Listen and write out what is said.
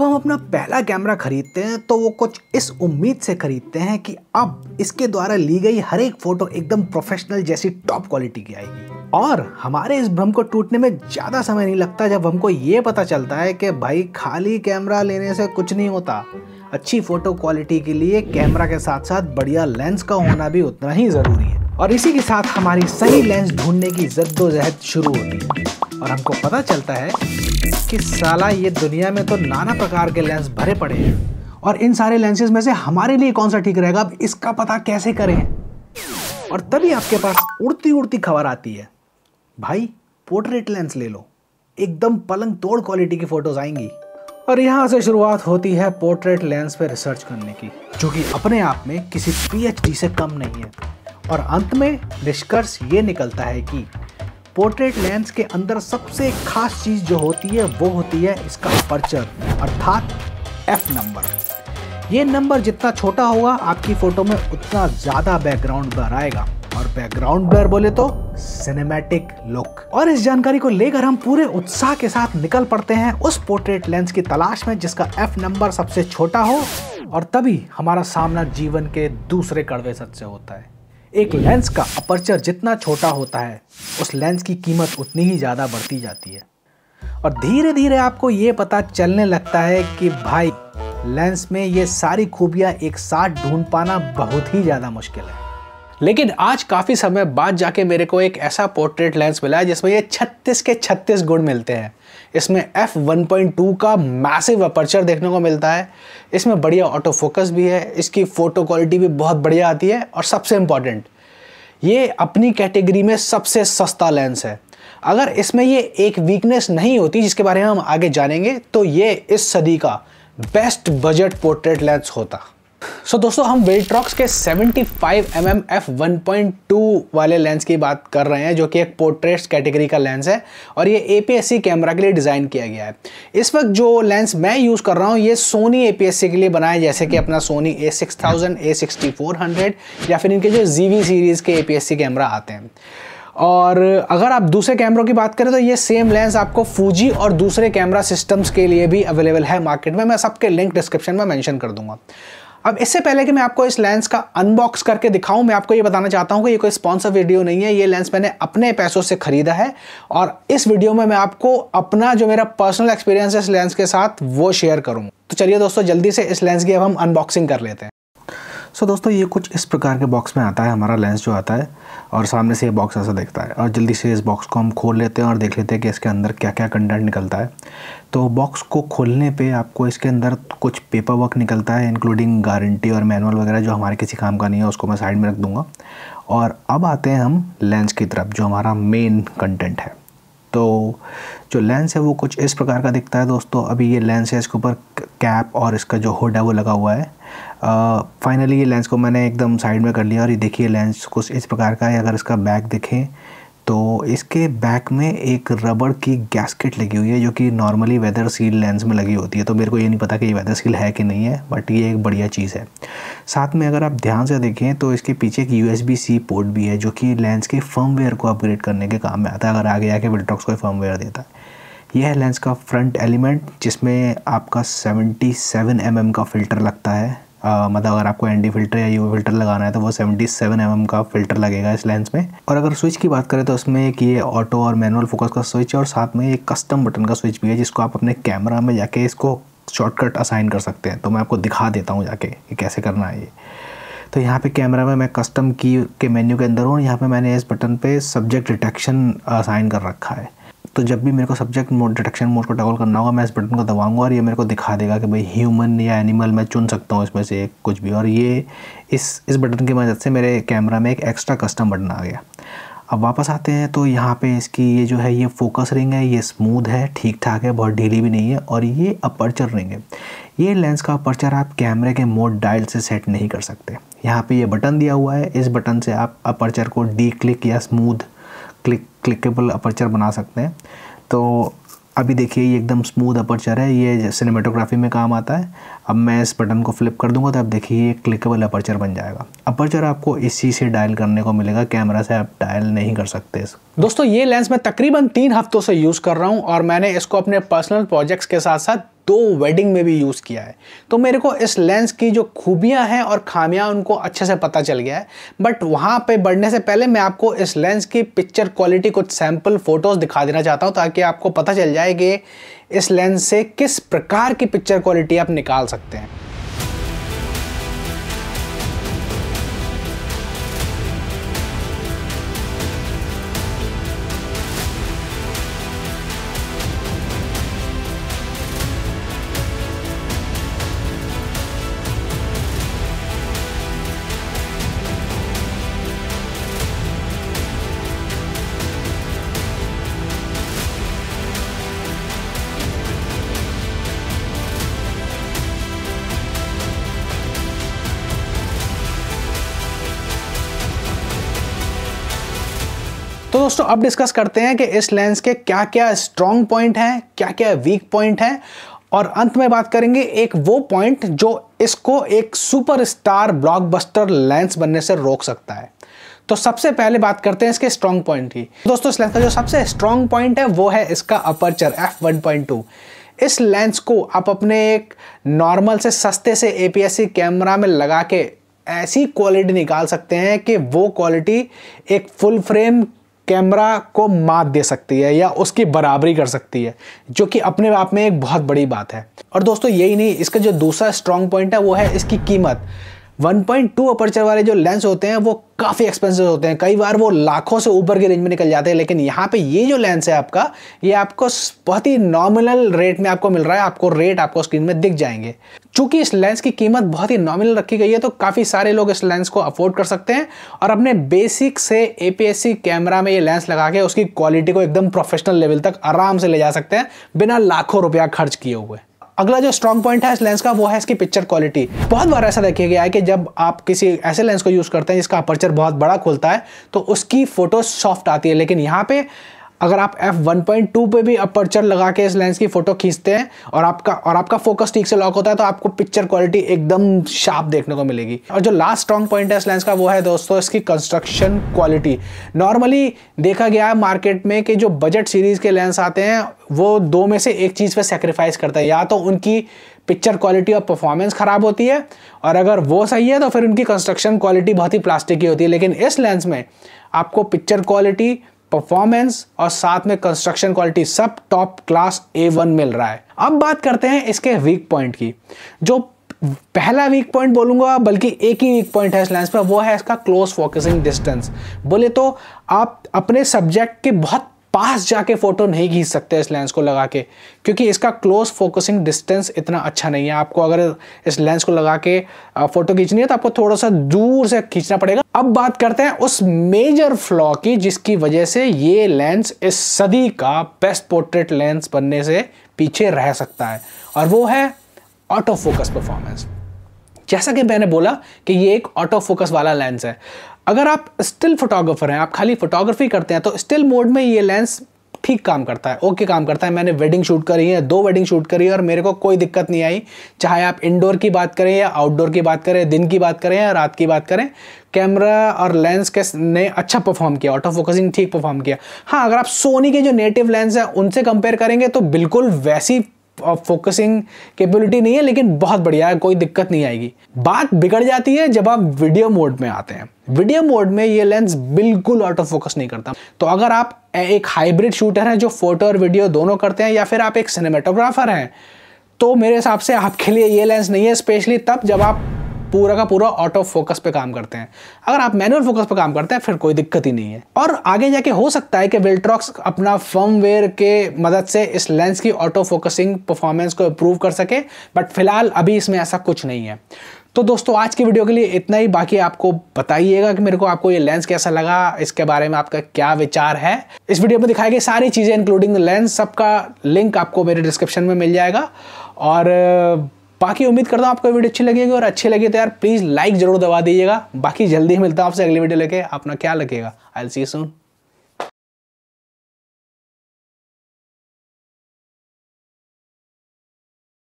जब तो हम अपना पहला कैमरा खरीदते हैं तो वो कुछ इस उम्मीद से खरीदते हैं कि अब इसके द्वारा ली गई हर एक फोटो एकदम प्रोफेशनल जैसी टॉप क्वालिटी की आएगी और हमारे इस भ्रम को टूटने में ज़्यादा समय नहीं लगता जब हमको ये पता चलता है कि भाई खाली कैमरा लेने से कुछ नहीं होता अच्छी फोटो क्वालिटी के लिए कैमरा के साथ साथ बढ़िया लेंस का होना भी उतना ही ज़रूरी है और इसी के साथ हमारी सही लेंस ढूंढने की जद्दोजहद शुरू होती है और हमको पता चलता है कि साला ये दुनिया में तो नाना प्रकार के लेंस भरे पड़े हैं और इन सारे लेंसेज में से हमारे लिए कौन सा ठीक रहेगा अब इसका पता कैसे करें और तभी आपके पास उड़ती उड़ती खबर आती है भाई पोर्ट्रेट लेंस ले लो एकदम पलंग तोड़ क्वालिटी की फोटोज आएंगी और यहाँ से शुरुआत होती है पोर्ट्रेट लेंस पर रिसर्च करने की जो कि अपने आप में किसी पीएचडी से कम नहीं है और अंत में निष्कर्ष ये निकलता है कि पोर्ट्रेट लेंस के अंदर सबसे खास चीज़ जो होती है वो होती है इसका अपर्चर अर्थात एफ नंबर ये नंबर जितना छोटा होगा आपकी फ़ोटो में उतना ज़्यादा बैकग्राउंड ब्लर आएगा और बैकग्राउंड ब्लर बोले तो सिनेमैटिक लुक और इस जानकारी को लेकर हम पूरे उत्साह के साथ निकल पड़ते हैं उस पोर्ट्रेट लेंस की तलाश में जिसका एफ नंबर सबसे छोटा हो और तभी हमारा सामना जीवन के दूसरे कड़वे सच से होता है एक लेंस का अपर्चर जितना छोटा होता है उस लेंस की कीमत उतनी ही ज़्यादा बढ़ती जाती है और धीरे धीरे आपको ये पता चलने लगता है कि भाई लेंस में ये सारी खूबियाँ एक साथ ढूंढ पाना बहुत ही ज़्यादा मुश्किल है लेकिन आज काफ़ी समय बाद जाके मेरे को एक ऐसा पोर्ट्रेट लेंस मिला है जिसमें ये 36 के 36 गुण मिलते हैं इसमें एफ टू का मैसिव अपर्चर देखने को मिलता है इसमें बढ़िया ऑटो फोकस भी है इसकी फ़ोटो क्वालिटी भी बहुत बढ़िया आती है और सबसे इम्पॉर्टेंट ये अपनी कैटेगरी में सबसे सस्ता लेंस है अगर इसमें ये एक वीकनेस नहीं होती जिसके बारे में हम आगे जानेंगे तो ये इस सदी का बेस्ट बजट पोर्ट्रेट लेंस होता सो so, दोस्तों हम वेल्ट्रॉक्स के 75 five M M F one वाले लेंस की बात कर रहे हैं जो कि एक पोर्ट्रेट्स कैटेगरी का लेंस है और ये ए कैमरा के लिए डिज़ाइन किया गया है इस वक्त जो लेंस मैं यूज़ कर रहा हूँ ये सोनी ए के लिए बनाए जैसे कि अपना Sony A six thousand A sixty four hundred या फिर इनके जो जी सीरीज़ के ए कैमरा आते हैं और अगर आप दूसरे कैमरों की बात करें तो ये सेम लेंस आपको फूजी और दूसरे कैमरा सिस्टम्स के लिए भी अवेलेबल है मार्केट में मैं सबके लिंक डिस्क्रिप्शन में मैंशन कर दूंगा अब इससे पहले कि मैं आपको इस लेंस का अनबॉक्स करके दिखाऊं मैं आपको ये बताना चाहता हूं कि ये कोई स्पॉन्सर वीडियो नहीं है ये लेंस मैंने अपने पैसों से खरीदा है और इस वीडियो में मैं आपको अपना जो मेरा पर्सनल एक्सपीरियंस है इस लेंस के साथ वो शेयर करूँ तो चलिए दोस्तों जल्दी से इस लेंस की अब हम अनबॉक्सिंग कर लेते हैं सो so, दोस्तों ये कुछ इस प्रकार के बॉक्स में आता है हमारा लेंस जो आता है और सामने से ये बॉक्स ऐसा दिखता है और जल्दी से इस बॉक्स को हम खोल लेते हैं और देख लेते हैं कि इसके अंदर क्या क्या कंटेंट निकलता है तो बॉक्स को खोलने पे आपको इसके अंदर कुछ पेपर वर्क निकलता है इंक्लूडिंग गारंटी और मैनुअल वगैरह जो हमारे किसी काम का नहीं है उसको मैं साइड में रख दूँगा और अब आते हैं हम लेंस की तरफ जो हमारा मेन कंटेंट है तो जो लेंस है वो कुछ इस प्रकार का दिखता है दोस्तों अभी ये लेंस है इसके ऊपर कैप और इसका जो हुड है वो लगा हुआ है फाइनली ये लेंस को मैंने एकदम साइड में कर लिया और ये देखिए लेंस कुछ इस प्रकार का है अगर इसका बैक देखें तो इसके बैक में एक रबड़ की गैसकेट लगी हुई है जो कि नॉर्मली वेदर सील लेंस में लगी होती है तो मेरे को ये नहीं पता कि ये वेदर सील है कि नहीं है बट ये एक बढ़िया चीज़ है साथ में अगर आप ध्यान से देखें तो इसके पीछे एक यू सी पोर्ट भी है जो कि लेंस के फर्मवेयर को अपग्रेड करने के काम में आता है अगर आगे आके विल्ट्रॉक्स कोई फर्मवेयर देता है यह है लेंस का फ्रंट एलिमेंट जिसमें आपका 77 एम mm का फ़िल्टर लगता है मतलब अगर आपको एन फिल्टर या यू फिल्टर लगाना है तो वो सेवेंटी सेवन एम का फिल्टर लगेगा इस लेंस में और अगर स्विच की बात करें तो उसमें एक ये ऑटो और मैनुअल फोकस का स्विच है और साथ में एक कस्टम बटन का स्विच भी है जिसको आप अपने कैमरा में जाके इसको शॉर्टकट असाइन कर सकते हैं तो मैं आपको दिखा देता हूँ जाके कि कैसे करना है ये तो यहाँ पे कैमरा में मैं कस्टम की के मेन्यू के अंदर हूँ यहाँ पे मैंने इस बटन पे सब्जेक्ट डिटेक्शन असाइन कर रखा है तो जब भी मेरे को सब्जेक्ट मोड डिटेक्शन मोड को टॉगल करना होगा मैं इस बटन को दबाऊंगा और ये मेरे को दिखा देगा कि भाई ह्यूमन या एनिमल मैं चुन सकता हूँ इसमें से कुछ भी और ये इस इस बटन की मदद से मेरे कैमरा में एक एक्स्ट्रा कस्टम बटन आ गया अब वापस आते हैं तो यहाँ पे इसकी ये जो है ये फोकस रिंग है ये स्मूथ है ठीक ठाक है बहुत ढीली भी नहीं है और ये अपर्चर रिंग है ये लेंस का अपर्चर आप कैमरे के मोड डायल से सेट नहीं कर सकते यहाँ पे ये बटन दिया हुआ है इस बटन से आप अपर्चर को डी क्लिक या स्मूथ क्लिक क्लिकेबल अपर्चर बना सकते हैं तो अभी देखिए ये एकदम स्मूथ अपर्चर है ये सिनेमेटोग्राफी में काम आता है अब मैं इस बटन को फ्लिप कर दूंगा तो आप देखिए ये क्लिकेबल अपर्चर बन जाएगा अपर्चर आपको इसी से डायल करने को मिलेगा कैमरा से आप डायल नहीं कर सकते दोस्तों ये लेंस मैं तकरीबन तीन हफ्तों से यूज़ कर रहा हूँ और मैंने इसको अपने पर्सनल प्रोजेक्ट्स के साथ साथ दो वेडिंग में भी यूज़ किया है तो मेरे को इस लेंस की जो ख़ूबियाँ हैं और ख़ामियाँ उनको अच्छे से पता चल गया है बट वहाँ पे बढ़ने से पहले मैं आपको इस लेंस की पिक्चर क्वालिटी कुछ सैम्पल फ़ोटोज़ दिखा देना चाहता हूँ ताकि आपको पता चल जाए कि इस लेंस से किस प्रकार की पिक्चर क्वालिटी आप निकाल सकते हैं तो दोस्तों अब डिस्कस करते हैं कि इस लेंस के क्या क्या स्ट्रॉन्ग पॉइंट हैं क्या क्या वीक पॉइंट हैं और अंत में बात करेंगे एक वो पॉइंट जो इसको एक सुपरस्टार ब्लॉकबस्टर लेंस बनने से रोक सकता है तो सबसे पहले बात करते हैं इसके स्ट्रॉन्ग पॉइंट की दोस्तों इस लेंस का जो सबसे स्ट्रॉन्ग पॉइंट है वो है इसका अपर्चर एफ इस लेंस को आप अपने एक नॉर्मल से सस्ते से ए कैमरा में लगा के ऐसी क्वालिटी निकाल सकते हैं कि वो क्वालिटी एक फुल फ्रेम कैमरा को मात दे सकती है या उसकी बराबरी कर सकती है जो कि अपने आप में एक बहुत बड़ी बात है और दोस्तों यही नहीं इसका जो दूसरा स्ट्रॉन्ग पॉइंट है वो है इसकी कीमत 1.2 अपर्चर वाले जो लेंस होते हैं वो काफ़ी एक्सपेंसिव होते हैं कई बार वो लाखों से ऊपर के रेंज में निकल जाते हैं लेकिन यहाँ पे ये जो लेंस है आपका ये आपको बहुत ही नॉमिनल रेट में आपको मिल रहा है आपको रेट आपको स्क्रीन में दिख जाएंगे चूंकि इस लेंस की कीमत बहुत ही नॉमिनल रखी गई है तो काफ़ी सारे लोग इस लेंस को अफोर्ड कर सकते हैं और अपने बेसिक से ए कैमरा में ये लेंस लगा के उसकी क्वालिटी को एकदम प्रोफेशनल लेवल तक आराम से ले जा सकते हैं बिना लाखों रुपया खर्च किए हुए अगला जो स्ट्रॉन्ग पॉइंट है इस लेंस का वो है इसकी पिक्चर क्वालिटी बहुत बार ऐसा देखा गया है कि जब आप किसी ऐसे लेंस को यूज़ करते हैं जिसका अपर्चर बहुत बड़ा खुलता है तो उसकी फोटो सॉफ्ट आती है लेकिन यहाँ पे अगर आप एफ़ वन पॉइंट टू पर भी अपर्चर लगा के इस लेंस की फोटो खींचते हैं और आपका और आपका फोकस ठीक से लॉक होता है तो आपको पिक्चर क्वालिटी एकदम शार्प देखने को मिलेगी और जो लास्ट स्ट्रॉन्ग पॉइंट है इस लेंस का वो है दोस्तों इसकी कंस्ट्रक्शन क्वालिटी नॉर्मली देखा गया है मार्केट में कि जो बजट सीरीज के लेंस आते हैं वो दो में से एक चीज़ पर सेक्रीफाइस करता है या तो उनकी पिक्चर क्वालिटी और परफॉर्मेंस ख़राब होती है और अगर वो सही है तो फिर उनकी कंस्ट्रक्शन क्वालिटी बहुत ही प्लास्टिक की होती है लेकिन इस लेंस में आपको पिक्चर क्वालिटी परफॉर्मेंस और साथ में कंस्ट्रक्शन क्वालिटी सब टॉप क्लास ए वन मिल रहा है अब बात करते हैं इसके वीक पॉइंट की जो पहला वीक पॉइंट बोलूंगा बल्कि एक ही वीक पॉइंट है इस लेंस पर वो है इसका क्लोज फोकसिंग डिस्टेंस बोले तो आप अपने सब्जेक्ट के बहुत पास जाके फोटो नहीं खींच सकते इस लेंस को लगा के क्योंकि इसका क्लोज फोकसिंग डिस्टेंस इतना अच्छा नहीं है आपको अगर इस लेंस को लगा के फोटो खींचनी है तो आपको थोड़ा सा दूर से खींचना पड़ेगा अब बात करते हैं उस मेजर फ्लॉ की जिसकी वजह से ये लेंस इस सदी का बेस्ट पोर्ट्रेट लेंस बनने से पीछे रह सकता है और वो है ऑटो फोकस परफॉर्मेंस जैसा कि मैंने बोला कि ये एक ऑटो फोकस वाला लेंस है अगर आप स्टिल फोटोग्राफर हैं आप खाली फोटोग्राफी करते हैं तो स्टिल मोड में ये लेंस ठीक काम करता है ओके काम करता है मैंने वेडिंग शूट करी है दो वेडिंग शूट करी है और मेरे को कोई दिक्कत नहीं आई चाहे आप इंडोर की बात करें या आउटडोर की बात करें दिन की बात करें या रात की बात करें कैमरा और लेंस के ने अच्छा परफॉर्म किया ऑटो फोकसिंग ठीक परफॉर्म किया हाँ अगर आप सोनी के जो नेटिव लेंस हैं उनसे कंपेयर करेंगे तो बिल्कुल वैसी फोकसिंग कैपेबिलिटी नहीं है लेकिन बहुत बढ़िया है कोई दिक्कत नहीं आएगी बात बिगड़ जाती है जब आप वीडियो मोड में आते हैं वीडियो मोड में ये लेंस बिल्कुल ऑटो फोकस नहीं करता तो अगर आप एक हाइब्रिड शूटर हैं जो फोटो और वीडियो दोनों करते हैं या फिर आप एक सिनेमाटोग्राफर हैं तो मेरे हिसाब से आपके लिए ये लेंस नहीं है स्पेशली तब जब आप पूरा का पूरा ऑटो फोकस पे काम करते हैं अगर आप मैनुअल फोकस पे काम करते हैं फिर कोई दिक्कत ही नहीं है और आगे जाके हो सकता है कि विल्ट्रॉक्स अपना फर्मवेयर के मदद से इस लेंस की ऑटो फोकसिंग परफॉर्मेंस को इम्प्रूव कर सके बट फिलहाल अभी इसमें ऐसा कुछ नहीं है तो दोस्तों आज की वीडियो के लिए इतना ही बाकी आपको बताइएगा कि मेरे को आपको ये लेंस कैसा लगा इसके बारे में आपका क्या विचार है इस वीडियो में दिखाई गई सारी चीज़ें इंक्लूडिंग लेंस सबका लिंक आपको मेरे डिस्क्रिप्शन में मिल जाएगा और बाकी उम्मीद करता हूँ आपको वीडियो अच्छी लगेगी और अच्छी लगे तो यार प्लीज़ लाइक जरूर दबा दीजिएगा बाकी जल्दी मिलता हूँ आपसे अगली वीडियो लेके अपना क्या लगेगा आई सी सुन